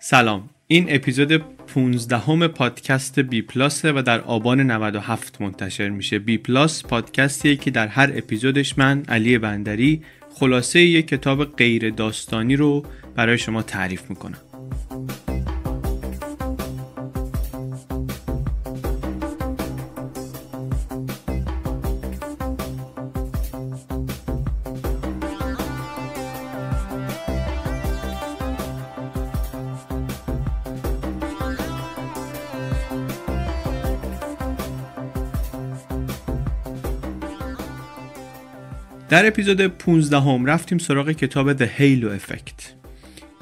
سلام این اپیزود 15 همه پادکست بی پلاسه و در آبان 97 منتشر میشه بی پلاس پادکستیه که در هر اپیزودش من علی بندری خلاصه یک کتاب غیر داستانی رو برای شما تعریف میکنم در اپیزود 15 هم رفتیم سراغ کتاب The Halo Effect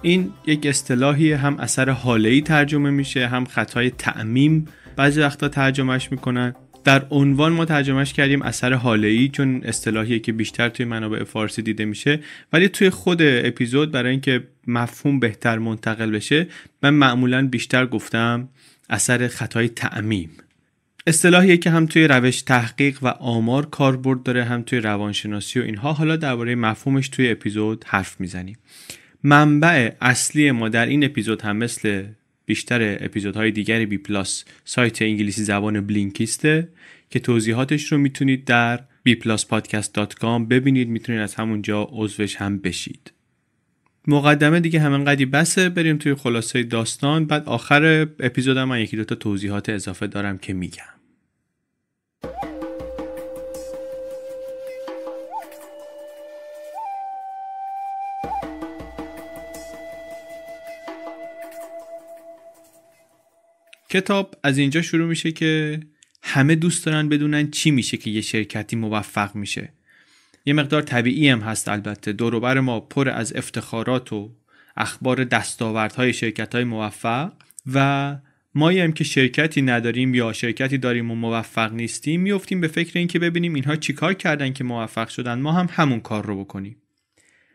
این یک اصطلاحی هم اثر حاله ترجمه میشه هم خطای تعمیم بعضی وقتا ترجمهش میکنن در عنوان ما ترجمهش کردیم اثر حاله ای چون اصطلاحیه که بیشتر توی منابع فارسی دیده میشه ولی توی خود اپیزود برای اینکه مفهوم بهتر منتقل بشه من معمولا بیشتر گفتم اثر خطای تعمیم اصطلاحیه که هم توی روش تحقیق و آمار کاربرد داره هم توی روانشناسی و اینها حالا درباره مفهومش توی اپیزود حرف میزنیم منبع اصلی ما در این اپیزود هم مثل بیشتر اپیزودهای دیگر بی پلاس سایت انگلیسی زبان بلینکیسته که توضیحاتش رو میتونید در bpluspodcast.com ببینید میتونید از همونجا عضوش هم بشید مقدمه دیگه همینقدی بسه بریم توی خلاصه داستان بعد آخر اپیزودم من یکی دوتا توضیحات اضافه دارم که میگم کتاب از اینجا شروع میشه که همه دوست دارن بدونن چی میشه که یه شرکتی موفق میشه یه مقدار طبیعی هم هست البته دوروبر ما پر از افتخارات و اخبار شرکت های موفق و ما هم که شرکتی نداریم یا شرکتی داریم و موفق نیستیم میفتیم به فکر اینکه ببینیم اینها چیکار کردن که موفق شدن ما هم همون کار رو بکنیم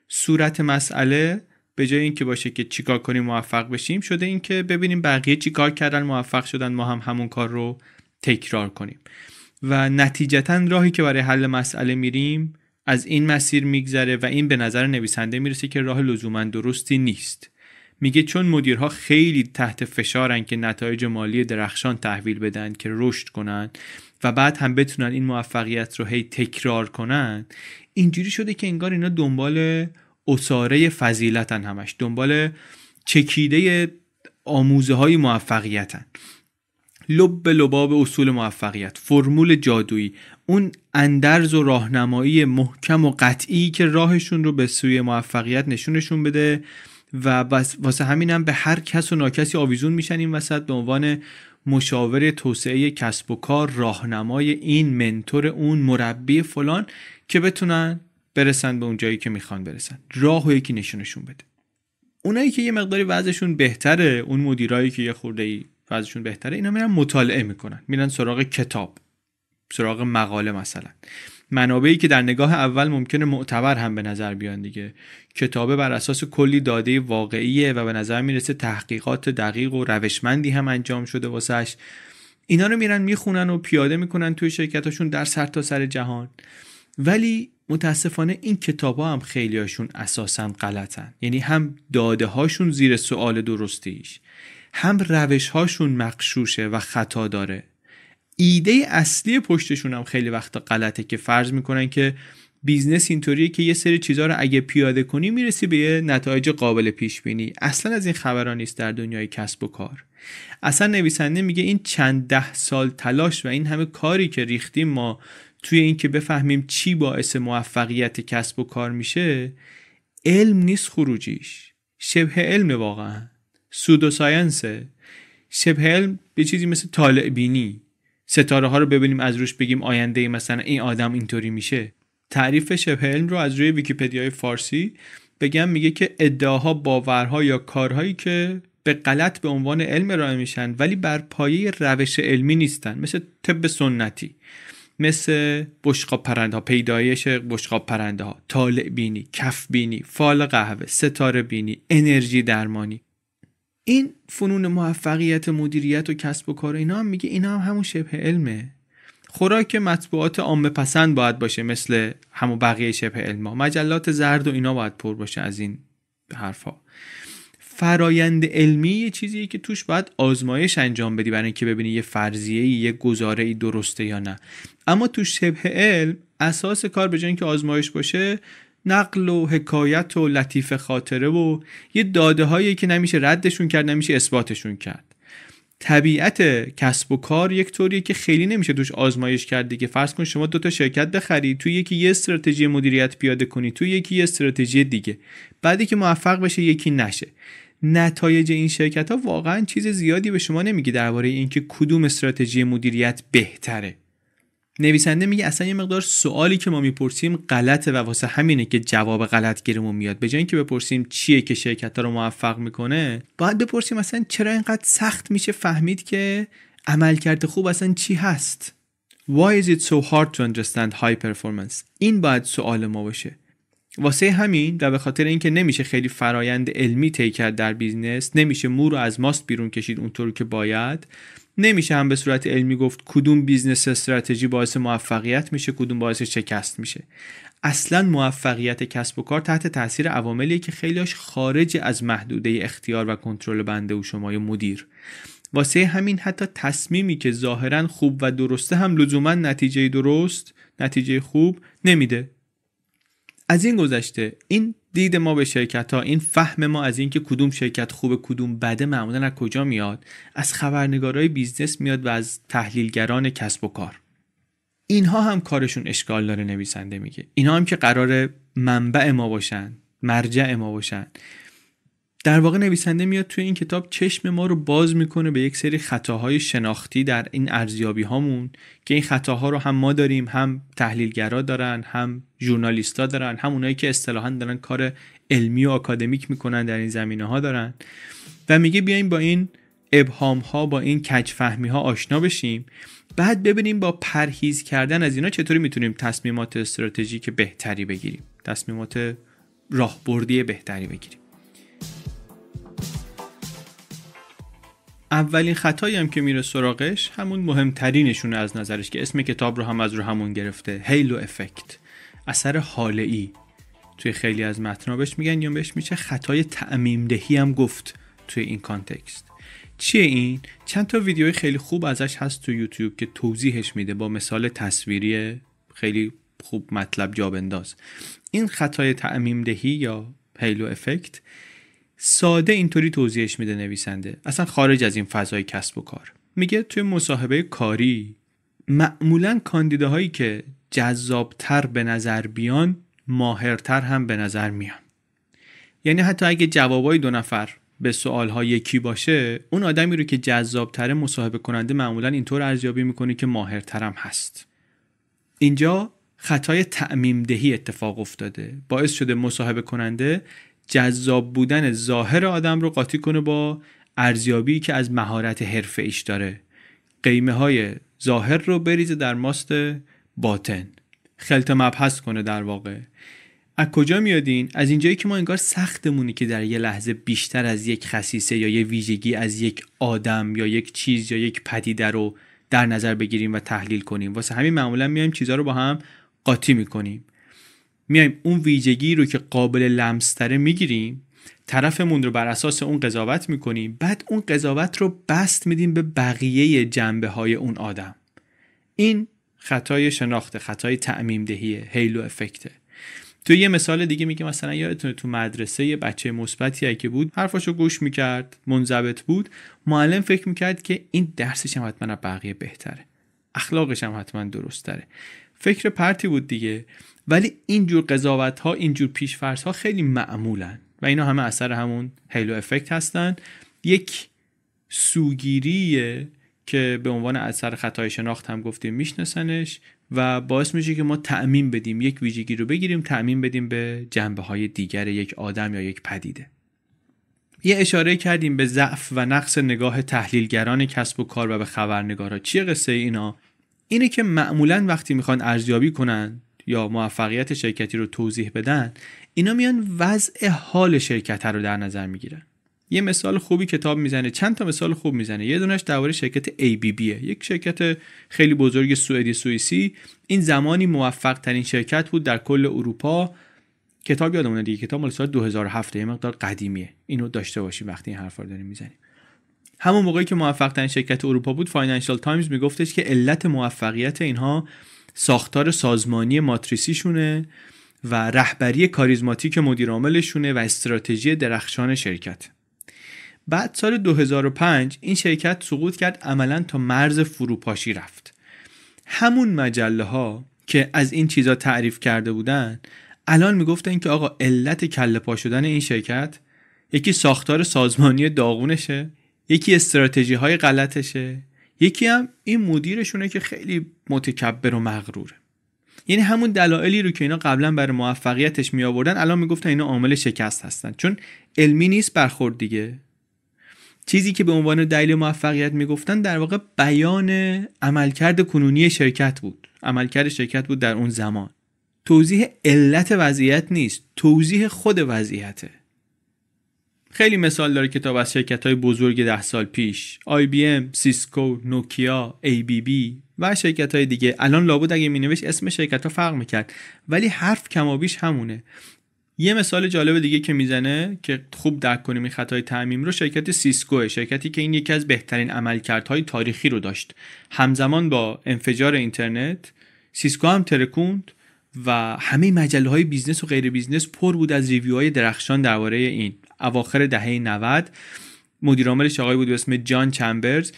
صورت مسئله به جای اینکه باشه که چیکار کنیم موفق بشیم شده اینکه ببینیم بقیه چیکار کردن موفق شدن ما هم همون کار رو تکرار کنیم و نتیجتا راهی که برای حل مسئله میریم از این مسیر میگذره و این به نظر نویسنده میرسه که راه لزوما درستی نیست میگه چون مدیرها خیلی تحت فشارن که نتایج مالی درخشان تحویل بدن که رشد کنن و بعد هم بتونن این موفقیت رو هی تکرار کنن اینجوری شده که انگار اینا دنبال اساره فضیلتن همش دنبال چکیده آموزه های موفقیتن لب به لباب اصول موفقیت فرمول جادویی اون اندرز و راهنمایی محکم و قطعی که راهشون رو به سوی موفقیت نشونشون بده و واسه همینم هم به هر کس و ناکسی آویزون میشن این وسط به عنوان مشاور توسعه کسب و کار راهنمای این منتور اون مربی فلان که بتونن برسن به اون جایی که میخوان برسن راه و یکی نشونشون بده اونایی که یه مقداری وضعشون بهتره اون مدیرایی که یه خورده ای وضعشون بهتره اینا میرن مطالعه میکنن میرن سراغ کتاب سراغ مقاله مثلا منابعی که در نگاه اول ممکنه معتبر هم به نظر بیان دیگه کتابه بر اساس کلی داده واقعیه و به نظر میرسه تحقیقات دقیق و روشمندی هم انجام شده واسش اینا رو میرن میخونن و پیاده میکنن توی شرکتاشون در سرتاسر سر جهان ولی متاسفانه این کتاب ها هم خیلیاشون اساسا غلطن یعنی هم داده هاشون زیر سوال درستیش هم روش هاشون مقشوشه و خطا داره ایده اصلی پشتشون هم خیلی وقت غلطه که فرض میکنن که بیزنس اینطوریه که یه سری چیزها رو اگه پیاده کنی میرسی به یه نتایج قابل پیش بینی اصلا از این خبران نیست در دنیای کسب و کار اصلا نویسنده میگه این چند ده سال تلاش و این همه کاری که ریختیم ما توی اینکه بفهمیم چی باعث موفقیت کسب و کار میشه علم نیست خروجیش شبه علم واقعا سودو ساینسه شبه علم به چیزی مثل طالع بینی ستاره ها رو ببینیم از روش بگیم آینده ای مثلا این آدم اینطوری میشه تعریف شبه علم رو از روی ویکیپدیای فارسی بگم میگه که ادعاها باورها یا کارهایی که به غلط به عنوان علم ارائه میشن ولی بر پایه روش علمی نیستن مثل طب سنتی مثل بشقا پرنده ها پیدایش بشقاب پرنده ها طالع بینی کف بینی فال قهوه ستاره بینی انرژی درمانی این فنون موفقیت مدیریت و کسب و کار اینا هم میگه اینا هم همون شبه علمه خوراک مطبوعات عامه پسند باید باشه مثل همون بقیه شبه علما مجلات زرد و اینا باید پر باشه از این حرفها فرایند علمی یه چیزیه که توش باید آزمایش انجام بدی برای اینکه ببینی یه فرضیه یه گزاره ای درسته یا نه اما تو شبه علم اساس کار به جای که آزمایش باشه نقل و حکایت و لطیف خاطره و یه داده هایی که نمیشه ردشون کرد نمیشه اثباتشون کرد طبیعت کسب و کار یک طوریه که خیلی نمیشه توش آزمایش کرد دیگه فرض کن شما دوتا شرکت بخرید توی یکی یه استراتژی مدیریت پیاده کنی تو یکی یه استراتژی دیگه بعدی که موفق بشه یکی نشه نتایج این شرکت ها واقعا چیز زیادی به شما نمیگه درباره اینکه کدوم استراتژی مدیریت بهتره نویسنده میگه اصلا یه مقدار سوالی که ما میپرسیم غلطه و واسه همینه که جواب غلط میاد به جای اینکه بپرسیم چیه که شرکت ها رو موفق میکنه باید بپرسیم اصلا چرا اینقدر سخت میشه فهمید که عملکرد خوب اصلا چی هست Why is it so hard to understand high performance این باید سوال ما باشه واسه همین و به خاطر اینکه نمیشه خیلی فرایند علمی طی کرد در بیزنس نمیشه مو رو از ماست بیرون کشید اونطور که باید نمیشه هم به صورت علمی گفت کدوم بیزنس استراتژی باعث موفقیت میشه کدوم باعث شکست میشه اصلا موفقیت کسب و کار تحت تاثیر عواملی که خیلیش خارج از محدوده اختیار و کنترل بنده و شمای مدیر واسه همین حتی تصمیمی که ظاهرا خوب و درسته هم لزوما نتیجه درست نتیجه خوب نمیده از این گذشته این دید ما به شرکت ها این فهم ما از اینکه کدوم شرکت خوب کدوم بده معمولا از کجا میاد از خبرنگارای بیزنس میاد و از تحلیلگران کسب و کار اینها هم کارشون اشکال داره نویسنده میگه اینها هم که قرار منبع ما باشن مرجع ما باشن در واقع نویسنده میاد توی این کتاب چشم ما رو باز میکنه به یک سری خطاهای شناختی در این ارزیابی هامون که این خطاها رو هم ما داریم هم تحلیلگرا دارن هم ژورنالیستا دارن هم اونایی که اصطلاحا دارن کار علمی و آکادمیک میکنن در این زمینه ها دارن و میگه بیایم با این ابهام ها با این کج ها آشنا بشیم بعد ببینیم با پرهیز کردن از اینا چطوری میتونیم تصمیمات استراتژیک بهتری بگیریم تصمیمات راهبردی بهتری بگیریم اولین خطایی هم که میره سراغش همون مهمترینشون از نظرش که اسم کتاب رو هم از رو همون گرفته هیلو افکت اثر حاله ای توی خیلی از متنا بهش میگن یا بهش میشه خطای تعمیم دهی هم گفت توی این کانتکست چیه این چند تا ویدیوی خیلی خوب ازش هست تو یوتیوب که توضیحش میده با مثال تصویری خیلی خوب مطلب جا بنداز این خطای تعمیم دهی یا هیلو افکت ساده اینطوری توضیحش میده نویسنده اصلا خارج از این فضای کسب و کار میگه توی مصاحبه کاری معمولا کاندیداهایی که جذابتر به نظر بیان ماهرتر هم به نظر میان یعنی حتی اگه جوابای دو نفر به سوالها یکی باشه اون آدمی رو که جذابتره مصاحبه کننده معمولا اینطور ارزیابی میکنه که ماهرترم هست اینجا خطای تعمیم دهی اتفاق افتاده باعث شده مصاحبه کننده جذاب بودن ظاهر آدم رو قاطی کنه با ارزیابی که از مهارت حرفه ایش داره قیمه های ظاهر رو بریزه در ماست باطن خلط مبحث کنه در واقع از کجا میادین از اینجایی که ما انگار سختمونی که در یه لحظه بیشتر از یک خصیصه یا یه ویژگی از یک آدم یا یک چیز یا یک پدیده رو در نظر بگیریم و تحلیل کنیم واسه همین معمولا میایم چیزها رو با هم قاطی میکنیم میایم اون ویژگی رو که قابل لمستره میگیریم طرفمون رو بر اساس اون قضاوت میکنیم بعد اون قضاوت رو بست میدیم به بقیه جنبه های اون آدم این خطای شناخت خطای تعمیم دهیه هیلو افکته تو یه مثال دیگه میگه مثلا یادتونه تو مدرسه یه بچه مثبتی که بود حرفاشو گوش میکرد منضبط بود معلم فکر میکرد که این درسش هم حتما بقیه بهتره اخلاقش هم حتما درست فکر پرتی بود دیگه ولی اینجور قضاوت ها اینجور فرض ها خیلی معمولن و اینا همه اثر همون هیلو افکت هستن یک سوگیریه که به عنوان اثر خطای شناخت هم گفتیم میشناسنش و باعث میشه که ما تعمین بدیم یک ویژگی رو بگیریم تعمین بدیم به جنبه های دیگر یک آدم یا یک پدیده یه اشاره کردیم به ضعف و نقص نگاه تحلیلگران کسب و کار و به خبرنگارا چیه قصه اینا اینه که معمولا وقتی میخوان ارزیابی کنن یا موفقیت شرکتی رو توضیح بدن اینا میان وضع حال شرکت رو در نظر میگیرن یه مثال خوبی کتاب میزنه چند تا مثال خوب میزنه یه دونش درباره شرکت ABB یک شرکت خیلی بزرگ سوئدی سوئیسی این زمانی موفق ترین شرکت بود در کل اروپا کتاب یادمونه دیگه کتاب مال سال 2007 یه مقدار قدیمیه اینو داشته باشیم وقتی این حرفا رو داریم میزنیم همون موقعی که موفق ترین شرکت اروپا بود فاینانشال تایمز میگفتش که علت موفقیت اینها ساختار سازمانی ماتریسیشونه و رهبری کاریزماتیک مدیر شونه و استراتژی درخشان شرکت بعد سال 2005 این شرکت سقوط کرد عملا تا مرز فروپاشی رفت همون مجله ها که از این چیزا تعریف کرده بودن الان میگفتن که آقا علت کله پا شدن این شرکت یکی ساختار سازمانی داغونشه یکی استراتژی های غلطشه یکی هم این مدیرشونه که خیلی متکبر و مغروره یعنی همون دلایلی رو که اینا قبلا برای موفقیتش می آوردن الان میگفتن اینا عامل شکست هستن چون علمی نیست برخورد دیگه چیزی که به عنوان دلیل موفقیت میگفتن در واقع بیان عملکرد کنونی شرکت بود عملکرد شرکت بود در اون زمان توضیح علت وضعیت نیست توضیح خود وضعیته خیلی مثال داره کتاب از شرکت های بزرگ ده سال پیش ام، سیسکو، نوکیا، ABB و شرکت های دیگه الان لابد اگه مینوشت اسم شرکت ها فرق میکرد ولی حرف کمابیش همونه یه مثال جالب دیگه که میزنه که خوب درک کنیم این خطای تعمیم رو شرکت سیسکو، شرکتی که این یکی از بهترین عملکردهای تاریخی رو داشت همزمان با انفجار اینترنت سیسکو هم ترکوند و همه مجله های بیزنس و غیر بیزنس پر بود از ریویو های درخشان درباره این اواخر دهه 90 مدیرعامل آقای بود به اسم جان چمبرز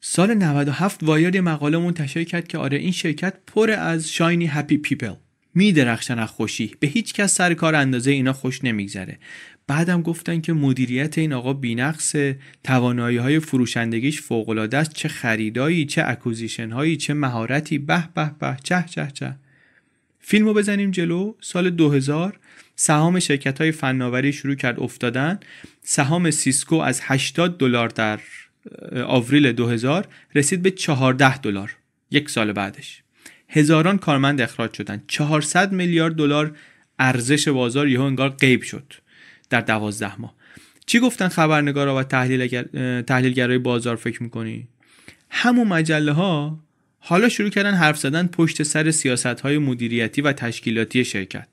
سال 97 وایر یه مقاله منتشر کرد که آره این شرکت پر از شاینی هپی پیپل می درخشن از خوشی به هیچ کس سر کار اندازه اینا خوش نمیگذره بعدم گفتن که مدیریت این آقا بینقص توانایی های فروشندگیش فوق است چه خریدایی چه اکوزیشن هایی چه مهارتی به به به چه چه چه فیلمو بزنیم جلو سال 2000 سهام شرکت های فناوری شروع کرد افتادن سهام سیسکو از 80 دلار در آوریل 2000 رسید به 14 دلار یک سال بعدش هزاران کارمند اخراج شدن 400 میلیارد دلار ارزش بازار یهو انگار غیب شد در 12 ماه چی گفتن خبرنگارا و تحلیلگرای بازار فکر میکنی همون مجله ها حالا شروع کردن حرف زدن پشت سر سیاست های مدیریتی و تشکیلاتی شرکت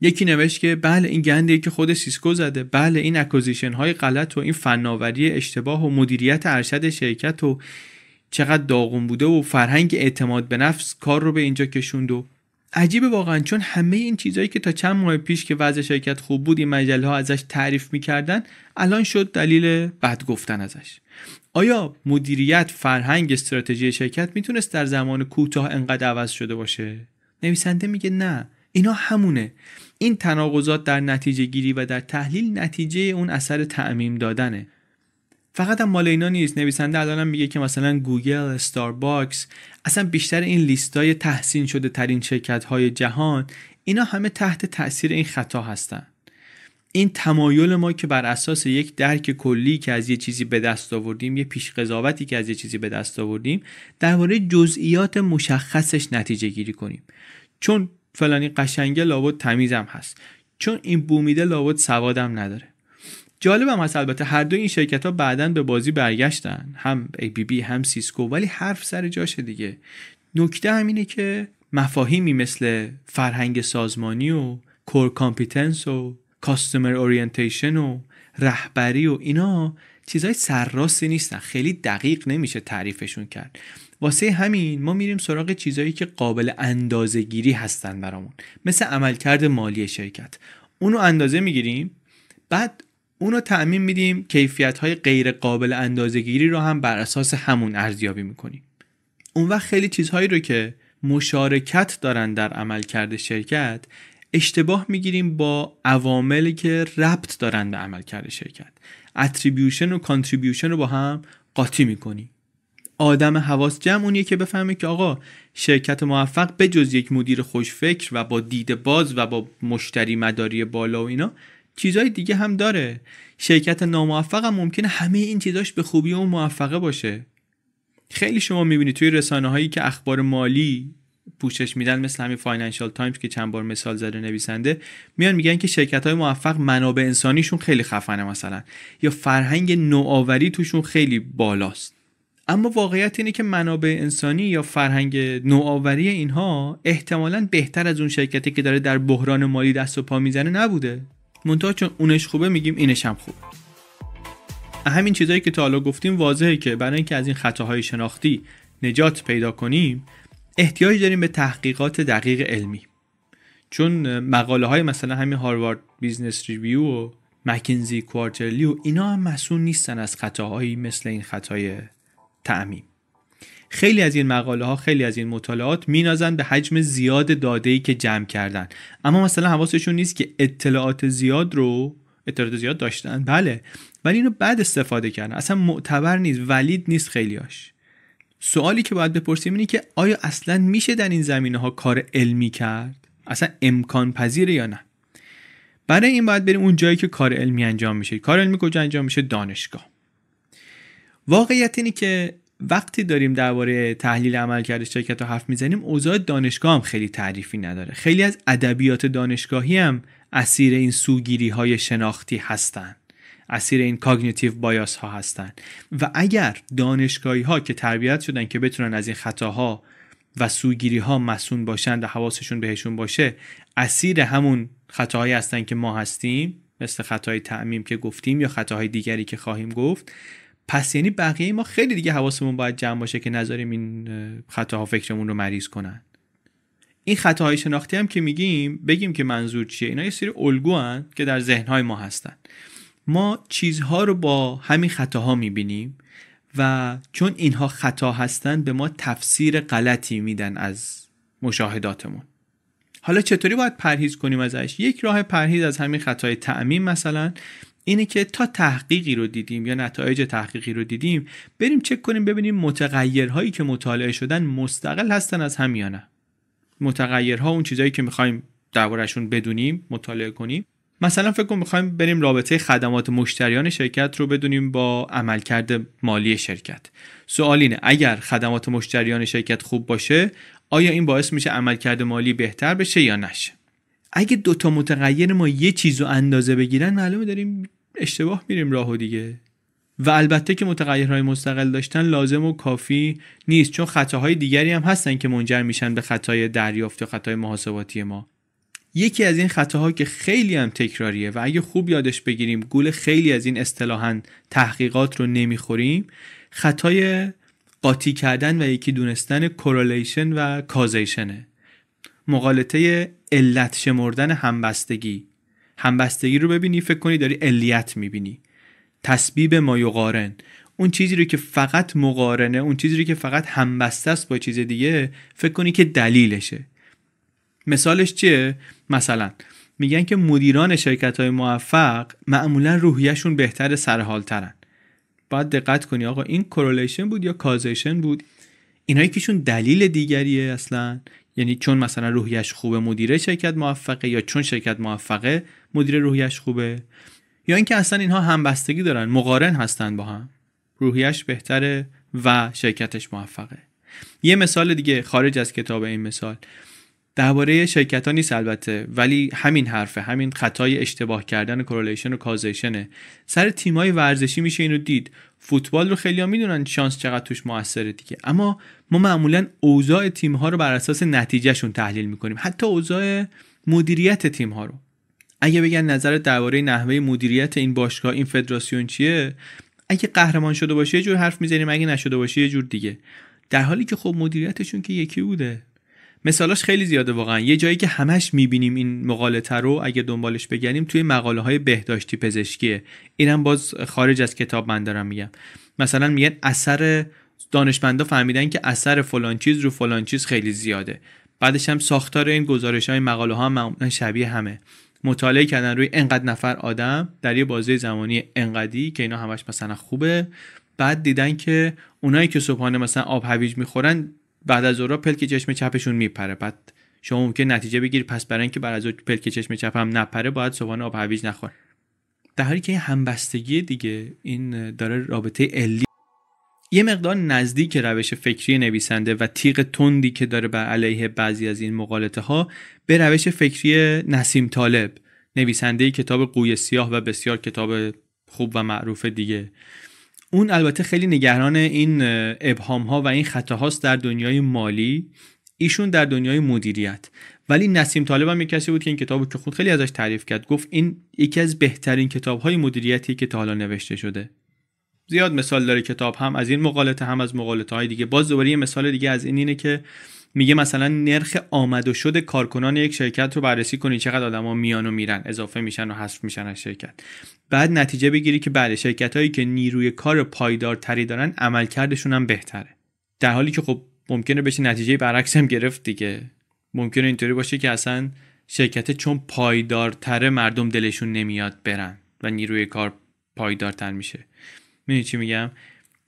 یکی نوشت که بله این گندی که خود سیسکو زده بله این اکوزیشن های غلط و این فناوری اشتباه و مدیریت ارشد شرکت و چقدر داغون بوده و فرهنگ اعتماد به نفس کار رو به اینجا کشوند و عجیبه واقعا چون همه این چیزهایی که تا چند ماه پیش که وضع شرکت خوب بود این مجله ها ازش تعریف میکردن الان شد دلیل بد گفتن ازش آیا مدیریت فرهنگ استراتژی شرکت میتونست در زمان کوتاه انقدر عوض شده باشه نویسنده میگه نه اینا همونه این تناقضات در نتیجه گیری و در تحلیل نتیجه اون اثر تعمیم دادنه فقط هم مال اینا نیست نویسنده الانم میگه که مثلا گوگل استارباکس اصلا بیشتر این لیستای تحسین شده ترین شرکت های جهان اینا همه تحت تاثیر این خطا هستن این تمایل ما که بر اساس یک درک کلی که از یه چیزی به دست آوردیم یه پیش قضاوتی که از یه چیزی به دست آوردیم درباره جزئیات مشخصش نتیجه گیری کنیم چون فلانی قشنگه لابد تمیزم هست چون این بومیده لابد سوادم نداره جالبم هست البته هر دو این شرکت ها بعدا به بازی برگشتن هم ای بی بی هم سیسکو ولی حرف سر جاشه دیگه نکته همینه که مفاهیمی مثل فرهنگ سازمانی و کور کامپیتنس و Customer اورینتیشن و رهبری و اینا چیزای سرراستی نیستن خیلی دقیق نمیشه تعریفشون کرد واسه همین ما میریم سراغ چیزهایی که قابل اندازه گیری هستن برامون مثل عملکرد مالی شرکت اونو اندازه میگیریم بعد اونو تعمین میدیم کیفیت های غیر قابل اندازه گیری رو هم بر اساس همون ارزیابی میکنیم اون وقت خیلی چیزهایی رو که مشارکت دارن در عملکرد شرکت اشتباه میگیریم با عواملی که ربط دارن به کرده شرکت اتریبیوشن و کانتریبیوشن رو با هم قاطی میکنیم آدم حواس جمع اونیه که بفهمه که آقا شرکت موفق به جز یک مدیر خوشفکر و با دید باز و با مشتری مداری بالا و اینا چیزهای دیگه هم داره شرکت ناموفق هم ممکنه همه این چیزاش به خوبی و موفقه باشه خیلی شما میبینید توی رسانه هایی که اخبار مالی پوشش میدن مثل همین فاینانشال تایمز که چند بار مثال زده نویسنده میان میگن که شرکت های موفق منابع انسانیشون خیلی خفنه مثلا یا فرهنگ نوآوری توشون خیلی بالاست اما واقعیت اینه که منابع انسانی یا فرهنگ نوآوری اینها احتمالا بهتر از اون شرکتی که داره در بحران مالی دست و پا میزنه نبوده منتها چون اونش خوبه میگیم اینش هم خوب همین چیزایی که تا حالا گفتیم واضحه که برای اینکه از این خطاهای شناختی نجات پیدا کنیم احتیاج داریم به تحقیقات دقیق علمی چون مقاله های مثلا همین هاروارد بیزنس ریویو و مکینزی کوارترلی و اینا هم مسئول نیستن از خطاهایی مثل این خطای تعمیم خیلی از این مقاله ها خیلی از این مطالعات مینازن به حجم زیاد داده ای که جمع کردن اما مثلا حواسشون نیست که اطلاعات زیاد رو اطلاعات زیاد داشتن بله ولی اینو بعد استفاده کردن اصلا معتبر نیست ولید نیست خیلیاش سوالی که باید بپرسیم اینه که آیا اصلا میشه در این زمینه ها کار علمی کرد اصلا امکان پذیره یا نه برای این باید بریم اون جایی که کار علمی انجام میشه کار علمی کجا انجام میشه دانشگاه واقعیت اینه که وقتی داریم درباره تحلیل عملکرد شرکت رو حرف میزنیم اوضاع دانشگاه هم خیلی تعریفی نداره خیلی از ادبیات دانشگاهی هم اسیر این سوگیری های شناختی هستند اسیر این کاگنیتیو بایاس ها هستند و اگر دانشگاهی ها که تربیت شدن که بتونن از این خطاها و سوگیری ها مسون باشن و حواسشون بهشون باشه اسیر همون خطاهایی هستن که ما هستیم مثل خطای تعمیم که گفتیم یا خطاهای دیگری که خواهیم گفت پس یعنی بقیه ما خیلی دیگه حواسمون باید جمع باشه که نذاریم این خطاها فکرمون رو مریض کنن این خطاهای شناختی هم که میگیم بگیم که منظور چیه اینا یه سری الگو هن که در ذهنهای ما هستن ما چیزها رو با همین خطاها میبینیم و چون اینها خطا هستند به ما تفسیر غلطی میدن از مشاهداتمون حالا چطوری باید پرهیز کنیم ازش یک راه پرهیز از همین خطای تعمیم مثلا اینه که تا تحقیقی رو دیدیم یا نتایج تحقیقی رو دیدیم بریم چک کنیم ببینیم متغیرهایی که مطالعه شدن مستقل هستن از هم یا نه متغیرها اون چیزهایی که میخوایم دربارهشون بدونیم مطالعه کنیم مثلا فکر کن میخوایم بریم رابطه خدمات مشتریان شرکت رو بدونیم با عملکرد مالی شرکت سوال اینه اگر خدمات مشتریان شرکت خوب باشه آیا این باعث میشه عملکرد مالی بهتر بشه یا نشه اگه دوتا متغیر ما یه چیز رو اندازه بگیرن معلومه داریم اشتباه میریم راه و دیگه و البته که متغیرهای مستقل داشتن لازم و کافی نیست چون خطاهای دیگری هم هستن که منجر میشن به خطای دریافت و خطای محاسباتی ما یکی از این خطاها که خیلی هم تکراریه و اگه خوب یادش بگیریم گول خیلی از این اصطلاحا تحقیقات رو نمیخوریم خطای قاطی کردن و یکی دونستن کورولیشن و کازیشنه مقالطه علت شمردن همبستگی همبستگی رو ببینی فکر کنی داری علیت میبینی تسبیب ما اون چیزی رو که فقط مقارنه اون چیزی رو که فقط همبسته است با چیز دیگه فکر کنی که دلیلشه مثالش چیه مثلا میگن که مدیران شرکت های موفق معمولا روحیشون بهتر سرحالترن باید دقت کنی آقا این کورولیشن بود یا کازیشن بود اینا یکیشون دلیل دیگریه اصلا یعنی چون مثلا روحیش خوبه مدیر شرکت موفقه یا چون شرکت موفقه مدیر روحیش خوبه یا اینکه اصلا اینها همبستگی دارن مقارن هستن با هم روحیش بهتره و شرکتش موفقه یه مثال دیگه خارج از کتاب این مثال درباره شرکت ها نیست البته ولی همین حرفه همین خطای اشتباه کردن کورلیشن و کازیشنه سر تیمای ورزشی میشه اینو دید فوتبال رو خیلی ها میدونن شانس چقدر توش موثره دیگه اما ما معمولا اوضاع تیم ها رو بر اساس نتیجهشون تحلیل میکنیم حتی اوضاع مدیریت تیم ها رو اگه بگن نظر درباره نحوه مدیریت این باشگاه این فدراسیون چیه اگه قهرمان شده باشه یه جور حرف میزنیم اگه نشده باشه یه جور دیگه در حالی که خب مدیریتشون که یکی بوده مثالاش خیلی زیاده واقعا یه جایی که همش میبینیم این مقالطه رو اگه دنبالش بگردیم توی مقاله های بهداشتی پزشکیه اینم باز خارج از کتاب من دارم میگم مثلا میگن اثر دانشمندا فهمیدن که اثر فلان چیز رو فلان چیز خیلی زیاده بعدش هم ساختار این گزارش های مقاله ها معمولا شبیه همه مطالعه کردن روی انقدر نفر آدم در یه بازه زمانی انقدی که اینا همش مثلا خوبه بعد دیدن که اونایی که صبحانه مثلا آب هویج میخورن بعد از اورا پلک چشم چپشون میپره بعد شما ممکن نتیجه بگیری پس برای که بعد از پلک چشم چپم نپره باید صبحانه آب هویج نخور در حالی که این همبستگی دیگه این داره رابطه علی یه مقدار نزدیک روش فکری نویسنده و تیغ تندی که داره بر علیه بعضی از این مقالطه ها به روش فکری نسیم طالب نویسنده کتاب قوی سیاه و بسیار کتاب خوب و معروف دیگه اون البته خیلی نگران این ابهام ها و این خطاهاست در دنیای مالی ایشون در دنیای مدیریت ولی نسیم طالب هم یک کسی بود که این کتابو که خود خیلی ازش تعریف کرد گفت این یکی از بهترین کتاب های مدیریتی که تا حالا نوشته شده زیاد مثال داره کتاب هم از این مقالطه هم از مقالطه های دیگه باز دوباره یه مثال دیگه از این اینه که میگه مثلا نرخ آمد و شد کارکنان یک شرکت رو بررسی کنی چقدر آدما میان و میرن اضافه میشن و حذف میشن از شرکت بعد نتیجه بگیری که بله شرکت هایی که نیروی کار پایدارتری دارن عملکردشون هم بهتره در حالی که خب ممکنه بشه نتیجه برعکس هم گرفت دیگه ممکنه اینطوری باشه که اصلا شرکت چون پایدارتره مردم دلشون نمیاد برن و نیروی کار پایدارتر میشه میدونی چی میگم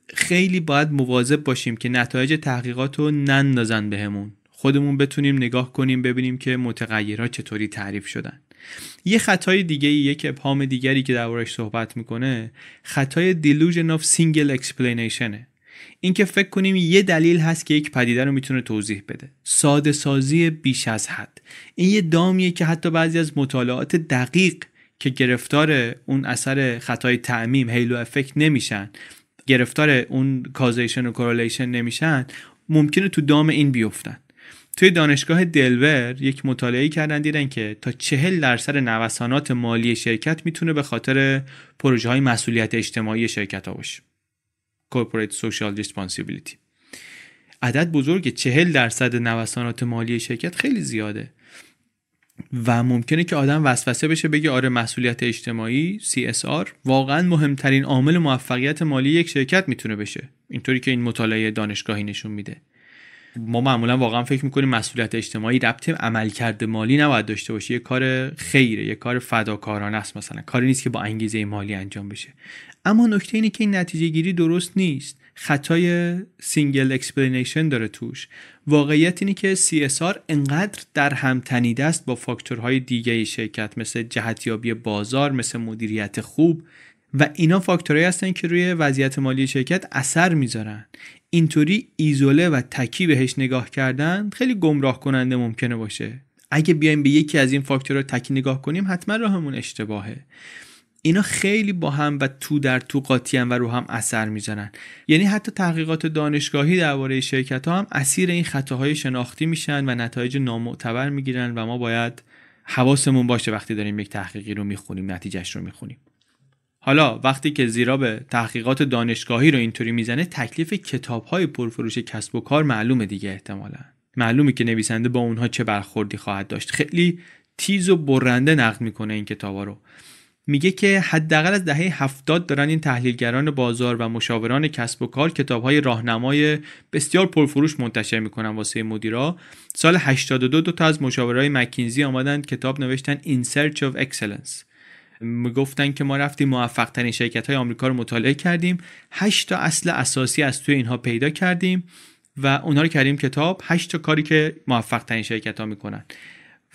خیلی باید مواظب باشیم که نتایج تحقیقات رو نندازن بهمون خودمون بتونیم نگاه کنیم ببینیم که متغیرها چطوری تعریف شدن یه خطای دیگه یک ابهام دیگری که دربارش صحبت میکنه خطای delusion of single این اینکه فکر کنیم یه دلیل هست که یک پدیده رو میتونه توضیح بده ساده سازی بیش از حد این یه دامیه که حتی بعضی از مطالعات دقیق که گرفتار اون اثر خطای تعمیم هیلو افکت نمیشن گرفتار اون کازیشن و کورلیشن نمیشن ممکنه تو دام این بیفتن توی دانشگاه دلور یک مطالعه کردن دیدن که تا چهل درصد نوسانات مالی شرکت میتونه به خاطر پروژه های مسئولیت اجتماعی شرکت ها باشه Corporate Social Responsibility عدد بزرگ چهل درصد نوسانات مالی شرکت خیلی زیاده و ممکنه که آدم وسوسه بشه بگه آره مسئولیت اجتماعی CSR واقعا مهمترین عامل موفقیت مالی یک شرکت میتونه بشه اینطوری که این مطالعه دانشگاهی نشون میده ما معمولا واقعا فکر میکنیم مسئولیت اجتماعی ربط عملکرد مالی نباید داشته باشه یه کار خیره یه کار فداکارانه است مثلا کاری نیست که با انگیزه مالی انجام بشه اما نکته اینه که این نتیجه گیری درست نیست خطای سینگل اکسپلینیشن داره توش واقعیت اینه که CSR انقدر در هم تنیده است با فاکتورهای دیگه شرکت مثل جهتیابی بازار مثل مدیریت خوب و اینا فاکتورهایی هستن که روی وضعیت مالی شرکت اثر میذارن اینطوری ایزوله و تکی بهش نگاه کردن خیلی گمراه کننده ممکنه باشه اگه بیایم به یکی از این فاکتورها تکی نگاه کنیم حتما راهمون اشتباهه اینا خیلی با هم و تو در تو قاطی و رو هم اثر میزنن یعنی حتی تحقیقات دانشگاهی درباره شرکت ها هم اسیر این خطاهای شناختی میشن و نتایج نامعتبر میگیرن و ما باید حواسمون باشه وقتی داریم یک تحقیقی رو میخونیم نتیجهش رو میخونیم حالا وقتی که زیرا به تحقیقات دانشگاهی رو اینطوری میزنه تکلیف کتاب های پرفروش کسب و کار معلومه دیگه احتمالا معلومه که نویسنده با اونها چه برخوردی خواهد داشت خیلی تیز و برنده نقد میکنه این کتابا رو میگه که حداقل از دهه 70 دارن این تحلیلگران بازار و مشاوران کسب و کار کتابهای راهنمای بسیار پرفروش منتشر میکنن واسه مدیرا سال 82 دو تا از مشاورای مکینزی آمدن کتاب نوشتن In Search of Excellence میگفتن که ما رفتیم موفق ترین شرکت های آمریکا رو مطالعه کردیم 8 تا اصل اساسی از توی اینها پیدا کردیم و اونها رو کردیم کتاب 8 تا کاری که موفق ترین شرکت ها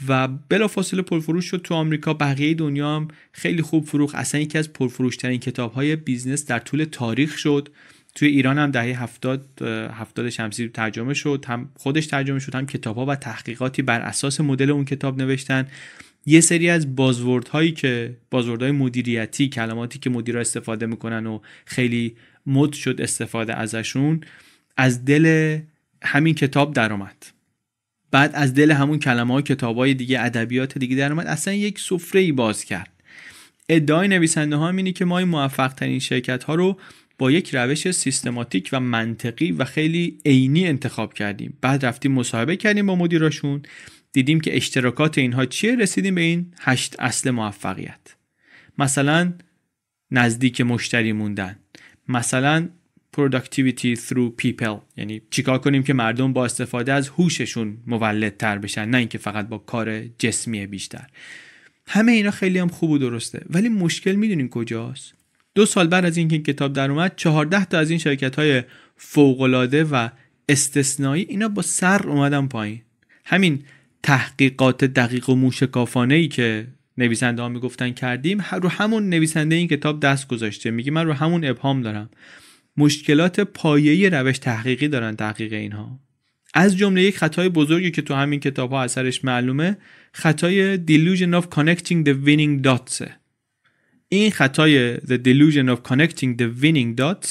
و بلافاصله پرفروش شد تو آمریکا بقیه دنیا هم خیلی خوب فروخت اصلا یکی از پرفروشترین کتاب های بیزنس در طول تاریخ شد توی ایران هم دهه هفتاد هفتاد شمسی ترجمه شد هم خودش ترجمه شد هم کتاب ها و تحقیقاتی بر اساس مدل اون کتاب نوشتن یه سری از بازورد هایی که بازورد های مدیریتی کلماتی که مدیرا استفاده میکنن و خیلی مد شد استفاده ازشون از دل همین کتاب درآمد بعد از دل همون کلمه های کتاب های دیگه ادبیات دیگه در اومد اصلا یک سفره ای باز کرد ادعای نویسنده ها اینه که ما این موفق ترین شرکت ها رو با یک روش سیستماتیک و منطقی و خیلی عینی انتخاب کردیم بعد رفتیم مصاحبه کردیم با مدیراشون دیدیم که اشتراکات اینها چیه رسیدیم به این هشت اصل موفقیت مثلا نزدیک مشتری موندن مثلا productivity through people یعنی چیکار کنیم که مردم با استفاده از هوششون مولدتر بشن نه اینکه فقط با کار جسمی بیشتر همه اینا خیلی هم خوب و درسته ولی مشکل میدونین کجاست دو سال بعد از اینکه این کتاب در اومد 14 تا از این شرکت های العاده و استثنایی اینا با سر اومدن پایین همین تحقیقات دقیق و موشکافانه ای که نویسنده ها میگفتن کردیم رو همون نویسنده این کتاب دست گذاشته میگه من رو همون ابهام دارم مشکلات پایه روش تحقیقی دارن تحقیق اینها از جمله یک خطای بزرگی که تو همین کتاب ها اثرش معلومه خطای delusion of connecting the winning dots این خطای the delusion of connecting the winning dots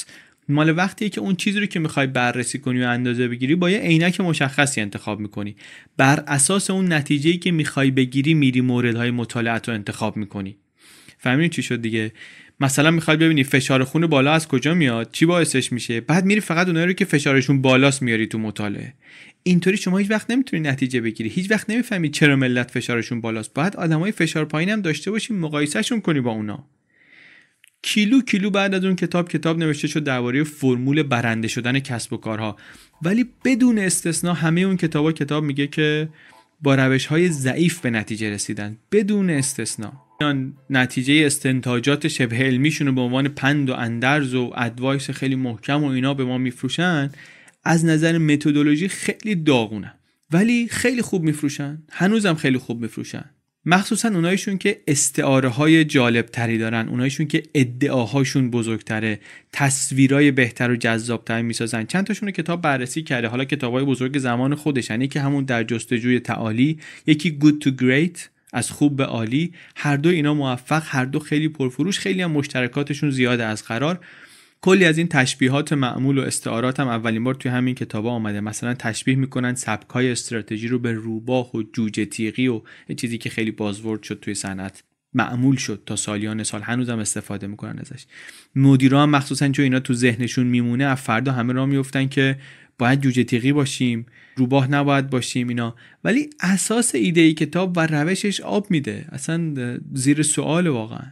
مال وقتی که اون چیزی رو که میخوای بررسی کنی و اندازه بگیری با یه عینک مشخصی انتخاب میکنی بر اساس اون نتیجه که میخوای بگیری میری موردهای مطالعت رو انتخاب میکنی فهمیدی چی شد دیگه مثلا میخوای ببینی فشار خون بالا از کجا میاد چی باعثش میشه بعد میری فقط اونایی رو که فشارشون بالاست میاری تو مطالعه اینطوری شما هیچ وقت نمیتونی نتیجه بگیری هیچ وقت نمیفهمی چرا ملت فشارشون بالاست بعد آدمای فشار پایین هم داشته باشی مقایسهشون کنی با اونا کیلو کیلو بعد از اون کتاب کتاب نوشته شد درباره فرمول برنده شدن کسب و کارها ولی بدون استثنا همه اون کتابا کتاب میگه که با روش های ضعیف به نتیجه رسیدن بدون استثنا نتیجه استنتاجات شبه علمیشون رو به عنوان پند و اندرز و ادوایس خیلی محکم و اینا به ما میفروشن از نظر متدولوژی خیلی داغونه ولی خیلی خوب میفروشن هنوزم خیلی خوب میفروشن مخصوصا اونایشون که استعاره های جالب تری دارن اونایشون که ادعاهاشون بزرگتره تصویرای بهتر و جذابتر میسازن چند تاشون رو کتاب بررسی کرده حالا کتابای بزرگ زمان خودشن یکی همون در جستجوی تعالی یکی Good to Great از خوب به عالی هر دو اینا موفق هر دو خیلی پرفروش خیلی هم مشترکاتشون زیاده از قرار کلی از این تشبیهات معمول و استعارات هم اولین بار توی همین کتاب آمده مثلا تشبیه میکنن سبکای استراتژی رو به روباه و جوجه تیغی و چیزی که خیلی بازورد شد توی صنعت معمول شد تا سالیان سال هنوزم استفاده میکنن ازش مدیران مخصوصا چون اینا تو ذهنشون میمونه از فردا همه را میفتن که باید جوجه تیغی باشیم روباه نباید باشیم اینا ولی اساس ایده ای کتاب و روشش آب میده اصلا زیر سوال واقعا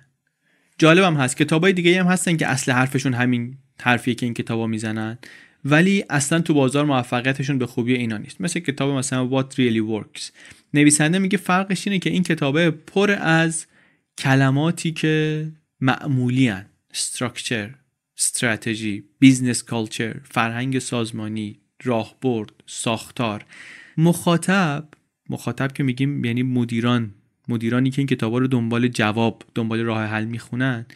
جالبم هست های دیگه هم هستن که اصل حرفشون همین حرفیه که این کتابا میزنن ولی اصلا تو بازار موفقیتشون به خوبی اینا نیست مثل کتاب مثلا What Really Works نویسنده میگه فرقش اینه که این کتابه پر از کلماتی که معمولی هن. structure استراتژی، بیزنس کالچر، فرهنگ سازمانی، راهبرد، ساختار مخاطب مخاطب که میگیم یعنی مدیران مدیرانی که این کتابا رو دنبال جواب دنبال راه حل میخونن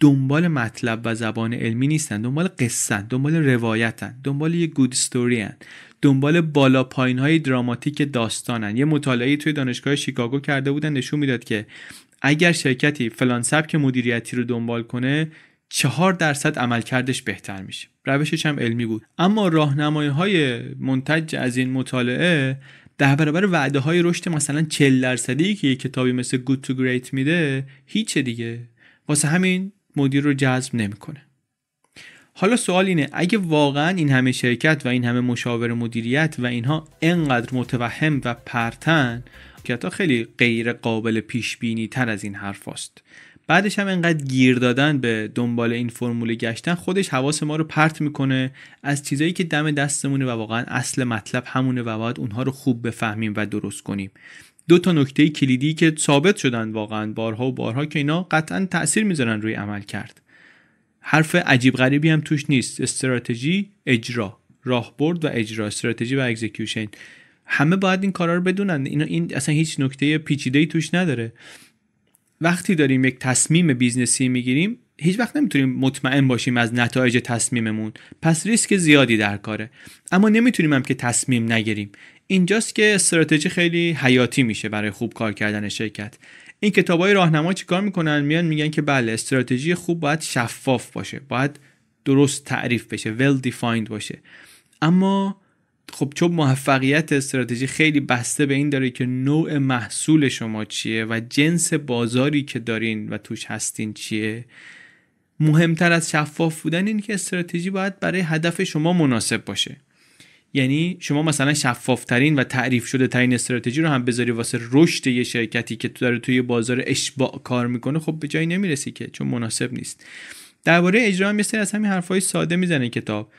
دنبال مطلب و زبان علمی نیستن دنبال قصن دنبال روایتن دنبال یه گود ستوری دنبال بالا پایین های دراماتیک داستانن یه مطالعه توی دانشگاه شیکاگو کرده بودن نشون میداد که اگر شرکتی فلان سبک مدیریتی رو دنبال کنه چهار درصد عملکردش بهتر میشه روشش هم علمی بود اما راهنمایی های منتج از این مطالعه ده برابر وعده های رشد مثلا 40 درصدی که یه کتابی مثل Good to Great میده هیچ دیگه واسه همین مدیر رو جذب نمیکنه حالا سوال اینه اگه واقعا این همه شرکت و این همه مشاور مدیریت و اینها انقدر متوهم و پرتن که حتی خیلی غیر قابل پیش بینی تر از این حرف بعدش هم انقدر گیر دادن به دنبال این فرمول گشتن خودش حواس ما رو پرت میکنه از چیزایی که دم دستمونه و واقعا اصل مطلب همونه و باید اونها رو خوب بفهمیم و درست کنیم دو تا نکته کلیدی که ثابت شدن واقعا بارها و بارها که اینا قطعا تاثیر میذارن روی عمل کرد حرف عجیب غریبی هم توش نیست استراتژی اجرا راهبرد و اجرا استراتژی و اکزیکیوشن همه باید این کارا رو بدونن این اصلا هیچ نکته پیچیده توش نداره وقتی داریم یک تصمیم بیزنسی میگیریم هیچ وقت نمیتونیم مطمئن باشیم از نتایج تصمیممون پس ریسک زیادی در کاره اما نمیتونیم هم که تصمیم نگیریم اینجاست که استراتژی خیلی حیاتی میشه برای خوب کار کردن شرکت این کتابای راهنما چیکار میکنن میان میگن که بله استراتژی خوب باید شفاف باشه باید درست تعریف بشه well defined باشه اما خب چون موفقیت استراتژی خیلی بسته به این داره که نوع محصول شما چیه و جنس بازاری که دارین و توش هستین چیه مهمتر از شفاف بودن این که استراتژی باید برای هدف شما مناسب باشه یعنی شما مثلا شفافترین و تعریف شده ترین استراتژی رو هم بذاری واسه رشد یه شرکتی که تو داره توی بازار اشباع کار میکنه خب به جایی نمیرسی که چون مناسب نیست درباره اجرا هم یه از همین حرفای ساده میزنه کتاب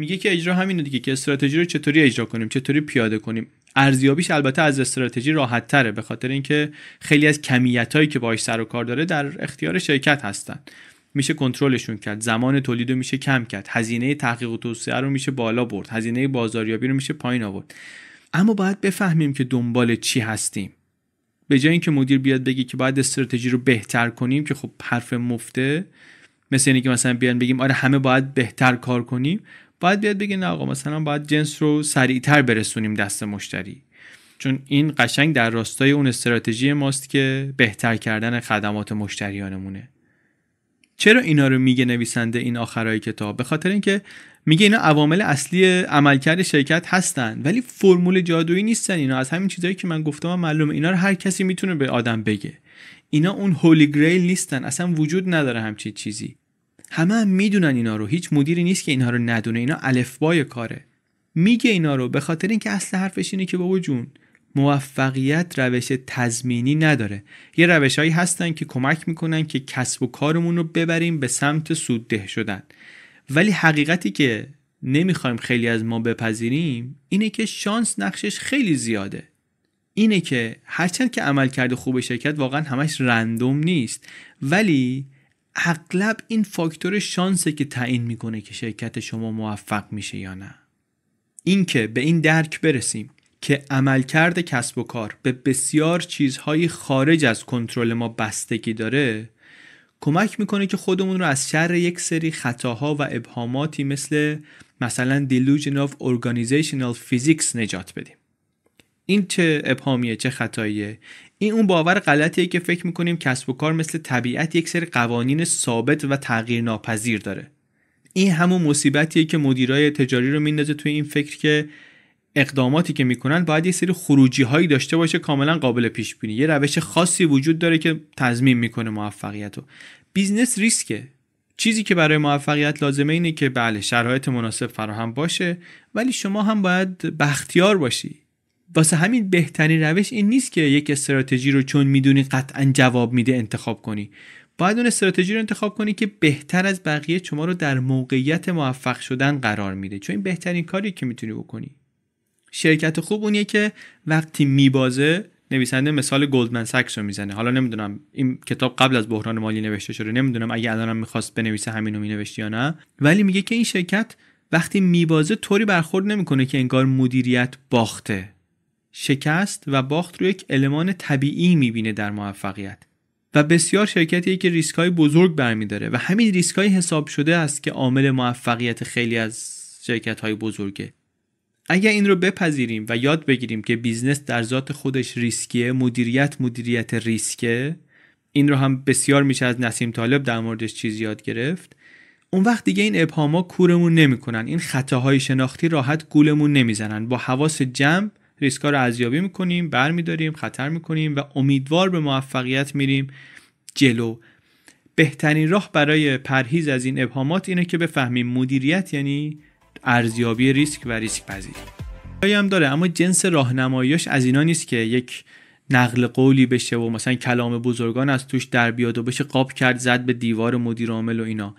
میگه که اجرا همینه دیگه که استراتژی رو چطوری اجرا کنیم چطوری پیاده کنیم ارزیابیش البته از استراتژی راحت تره به خاطر اینکه خیلی از کمیت هایی که باش سر و کار داره در اختیار شرکت هستن میشه کنترلشون کرد زمان تولید رو میشه کم کرد هزینه تحقیق و توسعه رو میشه بالا برد هزینه بازاریابی رو میشه پایین آورد اما باید بفهمیم که دنبال چی هستیم به جای اینکه مدیر بیاد بگی که باید استراتژی رو بهتر کنیم که خب حرف مفته مثل اینکه مثلا بیان بگیم آره همه باید بهتر کار کنیم باید بیاد بگه نه آقا مثلا باید جنس رو سریعتر برسونیم دست مشتری چون این قشنگ در راستای اون استراتژی ماست که بهتر کردن خدمات مشتریانمونه چرا اینا رو میگه نویسنده این آخرای کتاب به خاطر اینکه میگه اینا عوامل اصلی عملکرد شرکت هستن ولی فرمول جادویی نیستن اینا از همین چیزهایی که من گفتم معلومه اینا رو هر کسی میتونه به آدم بگه اینا اون هولی گریل نیستن اصلا وجود نداره همچین چیزی همه هم میدونن اینا رو هیچ مدیری نیست که اینها رو ندونه اینا الفبای کاره میگه اینا رو به خاطر اینکه اصل حرفش اینه که بابا جون موفقیت روش تضمینی نداره یه روشهایی هستن که کمک میکنن که کسب و کارمون رو ببریم به سمت سودده شدن ولی حقیقتی که نمیخوایم خیلی از ما بپذیریم اینه که شانس نقشش خیلی زیاده اینه که هرچند که عملکرد خوب شرکت واقعا همش رندوم نیست ولی اغلب این فاکتور شانسه که تعیین میکنه که شرکت شما موفق میشه یا نه اینکه به این درک برسیم که عملکرد کسب و کار به بسیار چیزهای خارج از کنترل ما بستگی داره کمک میکنه که خودمون رو از شر یک سری خطاها و ابهاماتی مثل مثلا دیلوژن of organizational فیزیکس نجات بدیم این چه ابهامیه چه خطاییه این اون باور غلطیه که فکر میکنیم کسب و کار مثل طبیعت یک سری قوانین ثابت و تغییرناپذیر داره این همون مصیبتیه که مدیرای تجاری رو میندازه توی این فکر که اقداماتی که میکنن باید یه سری خروجی هایی داشته باشه کاملا قابل پیش بینی یه روش خاصی وجود داره که تضمین میکنه موفقیت رو بیزنس ریسکه چیزی که برای موفقیت لازمه اینه که بله شرایط مناسب فراهم باشه ولی شما هم باید بختیار باشی واسه همین بهترین روش این نیست که یک استراتژی رو چون میدونی قطعا جواب میده انتخاب کنی باید اون استراتژی رو انتخاب کنی که بهتر از بقیه شما رو در موقعیت موفق شدن قرار میده چون این بهترین کاری که میتونی بکنی شرکت خوب اونیه که وقتی میبازه نویسنده مثال گلدمن ساکس رو میزنه حالا نمیدونم این کتاب قبل از بحران مالی نوشته شده نمیدونم اگه الانم میخواست بنویسه همین رو مینوشت یا نه ولی میگه که این شرکت وقتی میبازه طوری برخورد نمیکنه که انگار مدیریت باخته شکست و باخت رو یک المان طبیعی میبینه در موفقیت و بسیار شرکتیه که های بزرگ برمیداره و همین های حساب شده است که عامل موفقیت خیلی از های بزرگه اگر این رو بپذیریم و یاد بگیریم که بیزنس در ذات خودش ریسکیه مدیریت مدیریت ریسکه این رو هم بسیار میشه از نسیم طالب در موردش چیز یاد گرفت اون وقت دیگه این ابهاما کورمون نمیکنن این خطاهای شناختی راحت گولمون نمیزنن با حواس جمع ریسکا رو ارزیابی میکنیم برمیداریم خطر میکنیم و امیدوار به موفقیت میریم جلو بهترین راه برای پرهیز از این ابهامات اینه که بفهمیم مدیریت یعنی ارزیابی ریسک و ریسک پذیری هم داره اما جنس راهنماییش از اینا نیست که یک نقل قولی بشه و مثلا کلام بزرگان از توش در بیاد و بشه قاب کرد زد به دیوار مدیر عامل و اینا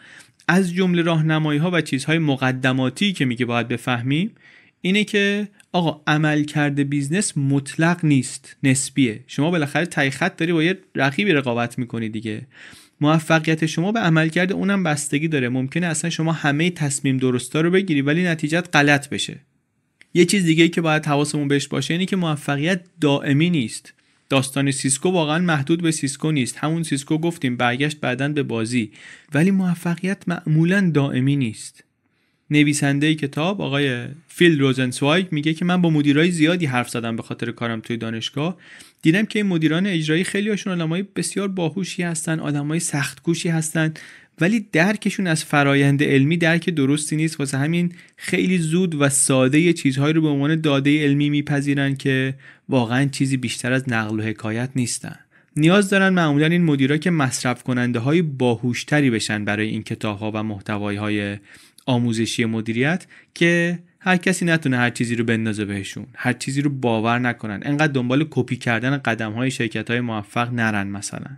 از جمله راهنمایی ها و چیزهای مقدماتی که میگه باید بفهمیم اینه که آقا عمل کرده بیزنس مطلق نیست نسبیه شما بالاخره تای خط داری با یه رقیبی رقابت میکنی دیگه موفقیت شما به عملکرد اونم بستگی داره ممکنه اصلا شما همه تصمیم درستا رو بگیری ولی نتیجت غلط بشه یه چیز دیگه که باید حواسمون بهش باشه اینه که موفقیت دائمی نیست داستان سیسکو واقعا محدود به سیسکو نیست همون سیسکو گفتیم برگشت بعدا به بازی ولی موفقیت معمولا دائمی نیست نویسنده کتاب آقای فیل روزنسوایگ میگه که من با مدیرای زیادی حرف زدم به خاطر کارم توی دانشگاه دیدم که این مدیران اجرایی خیلی هاشون بسیار باهوشی هستن آدمای سختگوشی هستن ولی درکشون از فرایند علمی درک درستی نیست واسه همین خیلی زود و ساده چیزهایی رو به عنوان داده علمی میپذیرن که واقعا چیزی بیشتر از نقل و حکایت نیستن نیاز دارن معمولا این مدیرا که مصرف کننده های باهوشتری بشن برای این کتاب ها و محتوای های آموزشی مدیریت که هر کسی نتونه هر چیزی رو بندازه بهشون هر چیزی رو باور نکنن انقدر دنبال کپی کردن قدم های شرکت های موفق نرن مثلا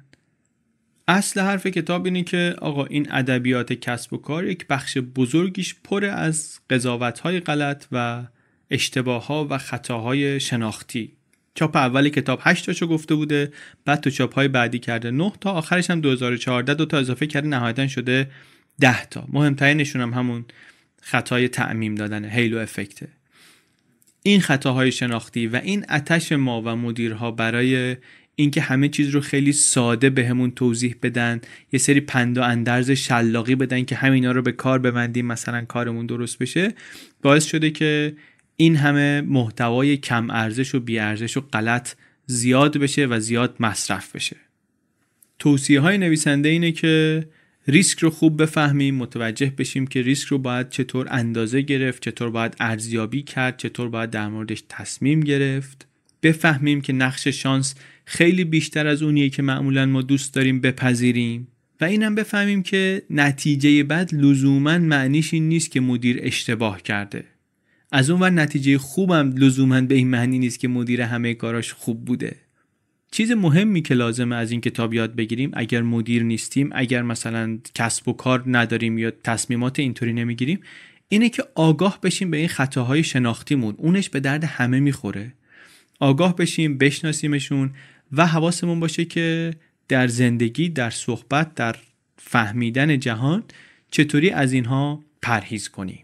اصل حرف کتاب اینه که آقا این ادبیات کسب و کار یک بخش بزرگیش پر از قضاوت های غلط و اشتباه ها و خطاهای شناختی چاپ اول کتاب 8 تاشو گفته بوده بعد تو چاپ های بعدی کرده 9 تا آخرش هم 2014 دو تا اضافه کرده نهایتا شده ده تا مهمترینشون هم همون خطای تعمیم دادن هیلو افکته این خطاهای شناختی و این اتش ما و مدیرها برای اینکه همه چیز رو خیلی ساده بهمون به توضیح بدن یه سری پند و اندرز شلاقی بدن که همینا رو به کار ببندیم مثلا کارمون درست بشه باعث شده که این همه محتوای کم ارزش و بی ارزش و غلط زیاد بشه و زیاد مصرف بشه توصیه های نویسنده اینه که ریسک رو خوب بفهمیم متوجه بشیم که ریسک رو باید چطور اندازه گرفت چطور باید ارزیابی کرد چطور باید در موردش تصمیم گرفت بفهمیم که نقش شانس خیلی بیشتر از اونیه که معمولا ما دوست داریم بپذیریم و اینم بفهمیم که نتیجه بد لزوما معنیش این نیست که مدیر اشتباه کرده از اون ور نتیجه خوبم لزوما به این معنی نیست که مدیر همه کاراش خوب بوده چیز مهمی که لازمه از این کتاب یاد بگیریم اگر مدیر نیستیم اگر مثلا کسب و کار نداریم یا تصمیمات اینطوری نمیگیریم اینه که آگاه بشیم به این خطاهای شناختیمون اونش به درد همه میخوره آگاه بشیم بشناسیمشون و حواسمون باشه که در زندگی در صحبت در فهمیدن جهان چطوری از اینها پرهیز کنیم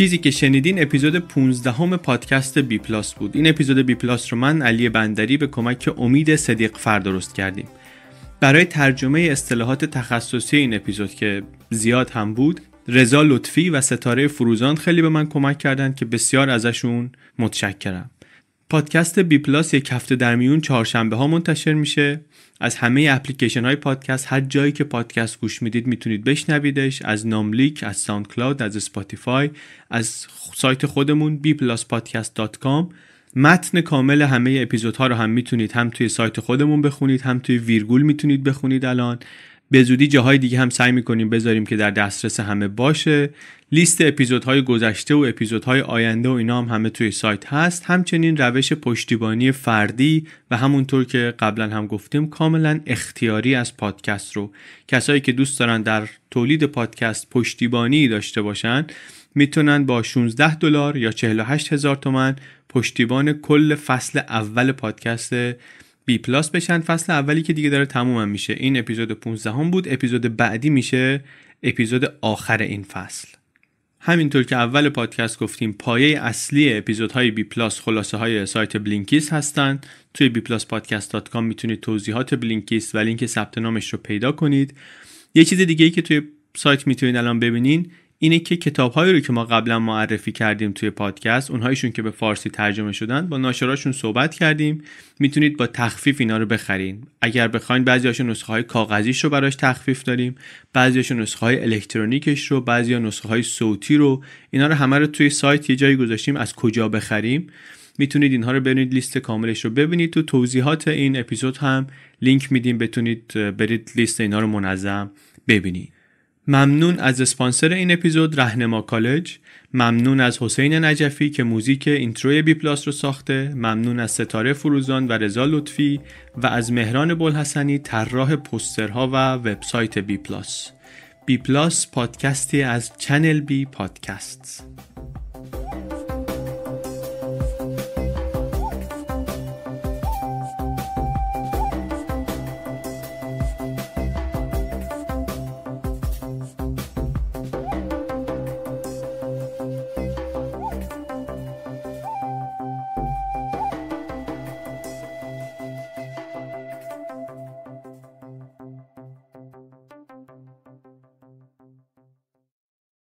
چیزی که شنیدین اپیزود 15 همه پادکست بی پلاس بود این اپیزود بی پلاس رو من علی بندری به کمک امید صدیق فر درست کردیم برای ترجمه اصطلاحات تخصصی این اپیزود که زیاد هم بود رضا لطفی و ستاره فروزان خیلی به من کمک کردند که بسیار ازشون متشکرم پادکست بی پلاس یک هفته در میون چهارشنبه ها منتشر میشه از همه اپلیکیشن های پادکست هر جایی که پادکست گوش میدید میتونید بشنویدش از ناملیک از ساوند کلاود از اسپاتیفای از سایت خودمون bplaspodcast.com متن کامل همه اپیزودها رو هم میتونید هم توی سایت خودمون بخونید هم توی ویرگول میتونید بخونید الان به زودی جاهای دیگه هم سعی میکنیم بذاریم که در دسترس همه باشه لیست اپیزودهای گذشته و اپیزودهای آینده و اینا هم همه توی سایت هست همچنین روش پشتیبانی فردی و همونطور که قبلا هم گفتیم کاملا اختیاری از پادکست رو کسایی که دوست دارن در تولید پادکست پشتیبانی داشته باشن میتونن با 16 دلار یا 48 هزار تومن پشتیبان کل فصل اول پادکست بی پلاس بشن فصل اولی که دیگه داره تمومم میشه این اپیزود 15 هم بود اپیزود بعدی میشه اپیزود آخر این فصل همینطور که اول پادکست گفتیم پایه اصلی اپیزودهای بی پلاس خلاصه های سایت بلینکیست هستند توی بی پلاس پادکست میتونید توضیحات ولی و لینک ثبت نامش رو پیدا کنید یه چیز دیگه ای که توی سایت میتونید الان ببینین اینه که کتابهایی رو که ما قبلا معرفی کردیم توی پادکست اونهایشون که به فارسی ترجمه شدن با ناشراشون صحبت کردیم میتونید با تخفیف اینا رو بخرین اگر بخواین هاشون نسخه های کاغذیش رو براش تخفیف داریم هاشون نسخه های الکترونیکش رو بعضیا نسخه های صوتی رو اینا رو همه رو توی سایت یه جایی گذاشتیم از کجا بخریم میتونید اینها رو برید لیست کاملش رو ببینید تو توضیحات این اپیزود هم لینک میدیم بتونید برید لیست اینها رو منظم ببینید ممنون از اسپانسر این اپیزود رهنما کالج ممنون از حسین نجفی که موزیک اینتروی بی پلاس رو ساخته ممنون از ستاره فروزان و رضا لطفی و از مهران بلحسنی طراح پوسترها و وبسایت بی پلاس بی پلاس پادکستی از چنل بی پادکست